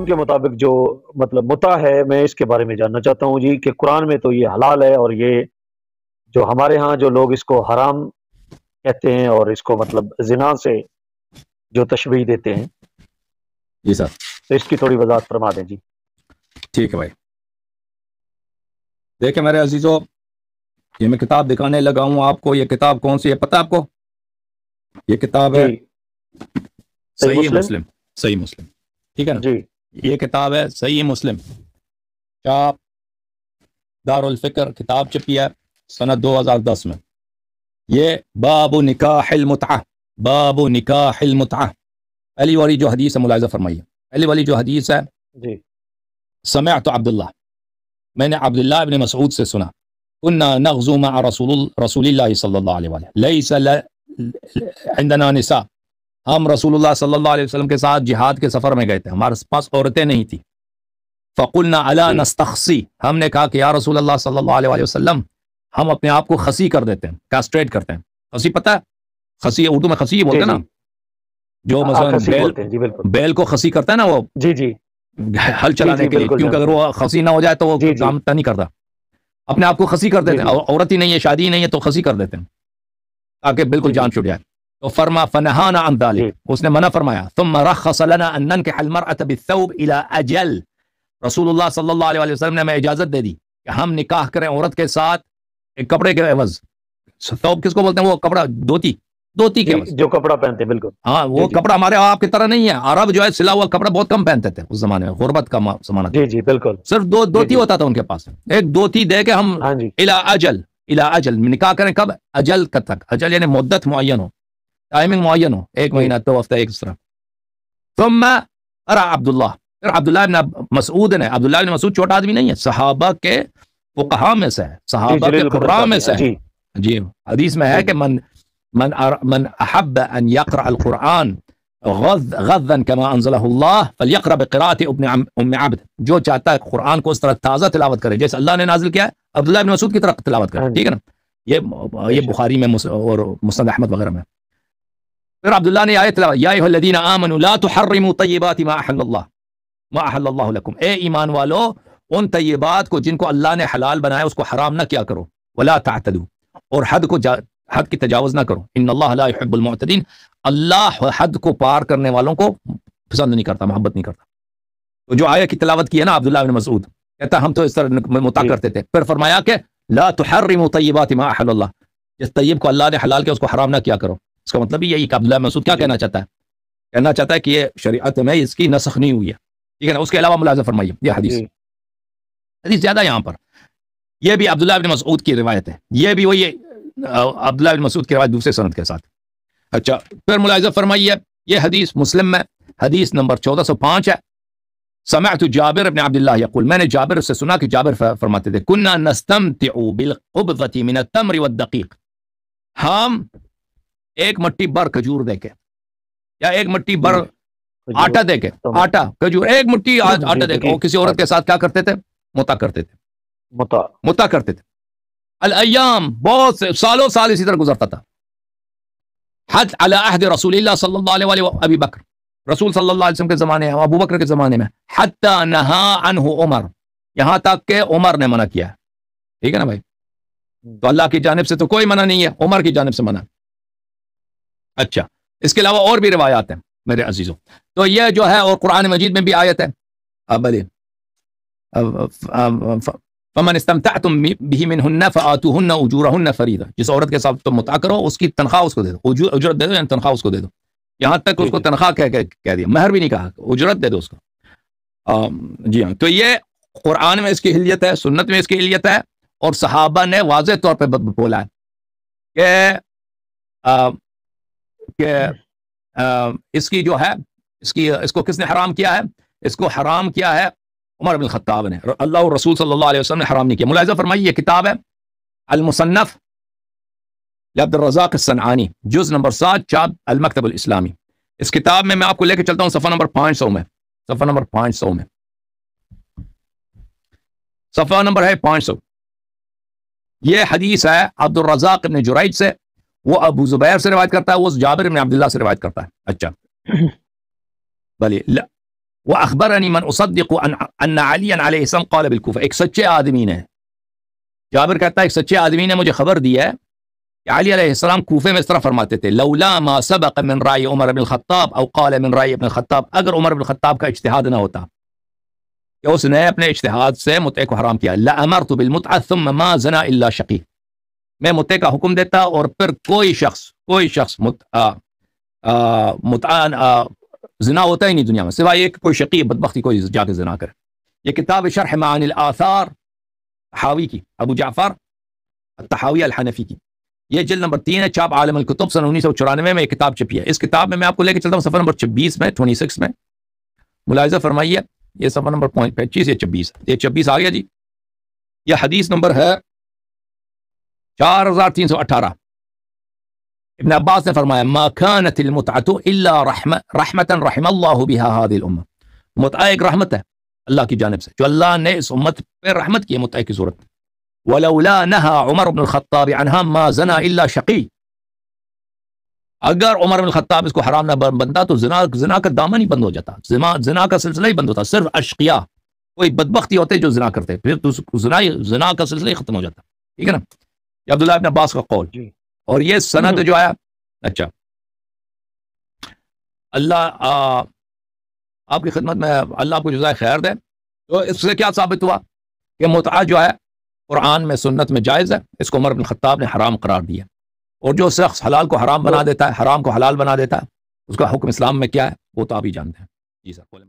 قانون کے مطابق جو مطلب متا ہے میں اس کے بارے میں جاننا چاہتا ہوں جی کہ قرآن میں تو یہ حلال ہے اور یہ جو ہمارے ہاں جو لوگ اس کو حرام کہتے ہیں اور اس کو مطلب زنا سے جو تشبیح دیتے ہیں جی سر تو اس کی تھوڑی وضاحت فرما دیں جی ٹھیک ہے بھائی دیکھیں میرے عزیزو یہ میں کتاب دکھانے لگا ہوں آپ کو یہ کتاب کون سی ہے پتہ آپ کو یہ کتاب ہے جی۔ صحیح مسلم صحیح مسلم ٹھیک ہے نا جی یہ کتاب ہے صحیح مسلم چاپ دارالفکر کتاب چپی ہے صنعت دو ہزار دس میں یہ باب نکاح باب نکاح علی والی جو حدیث ہے ملاحظہ فرمائیے علی والی جو حدیث ہے جی سمیت عبداللہ میں نے عبداللہ ابن مسعود سے سنا نغزو مع رسول رسول اللہ صلی اللہ علیہ وآلہ لیس عندنا نساء ہم رسول اللہ صلی اللہ علیہ وسلم کے ساتھ جہاد کے سفر میں گئے تھے ہمارے پاس عورتیں نہیں تھیں فکل نہ علاں ہم نے کہا کہ یا رسول اللہ صلی اللہ علیہ وسلم ہم اپنے آپ کو خسی کر دیتے ہیں کاسٹریٹ کرتے ہیں خسی پتہ ہے اردو میں خسی بولتے ہیں نا جی، جی۔ جو ہاں، مثلاً جی، بیل کو خسی کرتا ہے نا وہ جی جی ہل چلانے کے لیے کیونکہ اگر وہ خسی نہ ہو جائے تو وہ جامتا نہیں کرتا اپنے آپ کو خسی کر دیتے ہیں عورت ہی نہیں ہے شادی ہی نہیں ہے تو خسی کر دیتے ہیں تاکہ بالکل جان چھوٹ جائے تو فرما فنہانا عن ذالک جی۔ اس نے منع فرمایا ثم رخص لنا ان ننکح المرأة بالثوب الى اجل رسول اللہ صلی اللہ علیہ وسلم نے ہمیں اجازت دے دی کہ ہم نکاح کریں عورت کے ساتھ ایک کپڑے کے عوض ثوب کس کو بولتے ہیں وہ کپڑا دوتی دوتی کے جی، عوض جو کپڑا پہنتے بالکل ہاں وہ جی، کپڑا ہمارے آپ کی طرح نہیں ہے عرب جو ہے سلا ہوا کپڑا بہت کم پہنتے تھے اس زمانے میں غربت کا زمانہ جی جی بالکل صرف دو دوتی ہوتا تھا ان کے پاس ایک دوتی دے کے ہم ہاں، الی اجل الی اجل نکاح کریں کب اجل کا تک اجل یعنی مدت معین ہو ٹائمنگ معین ہو ایک مہینہ دو ہفتہ ایک اس طرح ثم ارا عبداللہ پھر عبداللہ ابن مسعود نے عبداللہ ابن مسعود چھوٹا آدمی نہیں ہے صحابہ کے فقہا میں سے ہے صحابہ جی، جی، کے جی، قرآن میں سے ہے جی حدیث میں ہے کہ من من من احب ان يقرا القران غض غضا كما انزله الله فليقرا بقراءه ابن ام عبد جو چاہتا ہے قرآن کو اس طرح تازہ تلاوت کرے جیسے اللہ نے نازل کیا ہے عبداللہ ابن مسعود کی طرح تلاوت کرے ہاں ٹھیک ہے نا یہ یہ بخاری میں اور مسند احمد وغیرہ میں پھر عبداللہ نے آیت الذین آمنوا لا تحرموا طیبات ما احل اللہ ما احل اللہ لکم اے ایمان والو ان طیبات کو جن کو اللہ نے حلال بنایا اس کو حرام نہ کیا کرو ولا اور حد کو حد کی تجاوز نہ کرو ان اللہ لا یحب المعتدین اللہ حد کو پار کرنے والوں کو پسند نہیں کرتا محبت نہیں کرتا تو جو آئے کی تلاوت کی ہے نا عبداللہ بن مسعود کہتا ہم تو اس طرح متا کرتے جی. تھے پھر فرمایا کہ لا تحرموا طیبات ما احل اللہ جس طیب کو اللہ نے حلال کیا اس کو حرام نہ کیا کرو اس کا مطلب یہی کہ عبداللہ مسعود کیا کہنا چاہتا ہے کہنا چاہتا ہے کہ یہ شریعت میں اس کی نسخ نہیں ہوئی ہے ٹھیک ہے نا اس کے علاوہ ملازم فرمائیے یہ حدیث جی۔ حدیث زیادہ یہاں پر یہ بھی عبداللہ بن مسعود کی روایت ہے یہ بھی وہی عبداللہ بن مسعود کی روایت دوسرے سند کے ساتھ اچھا پھر ملاحظہ فرمائیے یہ حدیث مسلم میں حدیث نمبر چودہ سو پانچ ہے سمعت جابر ابن عبداللہ یقول میں نے جابر اس سے سنا کہ جابر فرماتے تھے کنا نستمتعو بالقبضت من التمر والدقیق ہم ایک مٹی بر کھجور دے کے یا ایک مٹی بر جی، آٹا دے کے آٹا کھجور ایک مٹی جی، آٹا جی، کے وہ کسی عورت کے ساتھ کیا کرتے تھے متا کرتے تھے متا کرتے تھے الایام بہت سے سالوں سال اسی طرح گزرتا تھا علی عہد رسول اللہ صلی اللہ علیہ وآلہ ابی بکر رسول صلی اللہ علیہ وسلم کے زمانے میں ابو بکر کے زمانے میں حتی نہا عنہ عمر یہاں تک کہ عمر نے منع کیا ٹھیک ہے نا بھائی تو اللہ کی جانب سے تو کوئی منع نہیں ہے عمر کی جانب سے منع اچھا اس کے علاوہ اور بھی روایات ہیں میرے عزیزوں تو یہ جو ہے اور قرآن مجید میں بھی آیت ہے اب فمن استمتعتم جس عورت کے ساتھ تم متع کرو اس کی تنخواہ اس کو دے دو اجرت دے دو یعنی تنخواہ اس کو دے دو یہاں تک اس کو تنخواہ کہہ دیا مہر بھی نہیں کہا اجرت دے دو اس کو جی ہاں تو یہ قرآن میں اس کی حلیت ہے سنت میں اس کی حلیت ہے اور صحابہ نے واضح طور پہ بولا ہے کہ کہ اس کی جو ہے اس کی اس کو کس نے حرام کیا ہے اس کو حرام کیا ہے عمر بن خطاب نے اللہ رسول صلی اللہ علیہ وسلم نے حرام نہیں کیا ملاحظہ فرمائیے یہ کتاب ہے المصنف عبد الرزاق السنعانی جز نمبر سات چاپ المکتب الاسلامی اس کتاب میں میں آپ کو لے کے چلتا ہوں صفحہ نمبر پانچ سو میں صفحہ نمبر پانچ سو میں صفحہ نمبر ہے پانچ سو یہ حدیث ہے عبد الرزاق ابن جرائد سے وہ ابو زبیر سے روایت کرتا ہے وہ جابر بن عبداللہ سے روایت کرتا ہے اچھا بھلی وہ اخبر علی من علیہ السلام قال بالکوفہ ایک سچے آدمی نے جابر کہتا ہے ایک سچے آدمی نے مجھے خبر دی ہے کہ علی علیہ السلام کوفے میں اس طرح فرماتے تھے ما سبق من رائے عمر بن او قال من رائے ابن الخطاب اگر عمر بن الخطاب کا اجتہاد نہ ہوتا کہ اس نے اپنے اجتہاد سے حرام کیا لا ثُمَّ مَا زَنَا إِلَّا شکی میں متے کا حکم دیتا اور پھر کوئی شخص کوئی شخص مت متعین زنا ہوتا ہی نہیں دنیا میں سوائے ایک کوئی شقی بدبختی کوئی جا کے زنا کرے یہ کتاب شرح معانی الاثار حاوی کی ابو جعفر التحاوی الحنفی کی یہ جلد نمبر تین ہے چاپ عالم الکتب سن انیس سو چورانوے میں یہ کتاب چھپی ہے اس کتاب میں میں آپ کو لے کے چلتا ہوں سفر نمبر چھبیس میں ٹوئنٹی سکس میں ملاحظہ فرمائیے یہ سفر نمبر پوائنٹ پچیس یا چھبیس یہ چبیس آ گیا جی یہ حدیث نمبر ہے چار ہزار تین سو اٹھارہ ابن عباس نے فرمایا ما كانت المتعت الا رحمة رحمة رحم الله بها هذه الامة متعة ایک رحمت ہے اللہ کی جانب سے جو اللہ نے اس امت پر رحمت کی متعة کی صورت ولولا نهى عمر بن الخطاب عنها ما زنا الا شقي اگر عمر بن الخطاب اس کو حرام نہ بنتا تو زنا زنا کا دامن ہی بند ہو جاتا زنا زنا کا سلسلہ ہی بند ہوتا صرف اشقیا کوئی بدبختی ہوتے جو زنا کرتے پھر تو زنا زنا کا سلسلہ ہی ختم ہو جاتا ٹھیک ہے نا عبداللہ ابن عباس کا قول جی. اور یہ صنعت جو آیا اچھا اللہ آپ کی خدمت میں اللہ آپ کو جزائے خیر دے تو اس سے کیا ثابت ہوا کہ متعا جو ہے قرآن میں سنت میں جائز ہے اس کو عمر بن خطاب نے حرام قرار دیا اور جو شخص حلال کو حرام بنا دیتا ہے حرام کو حلال بنا دیتا ہے اس کا حکم اسلام میں کیا ہے وہ تو آپ ہی جانتے ہیں جی سر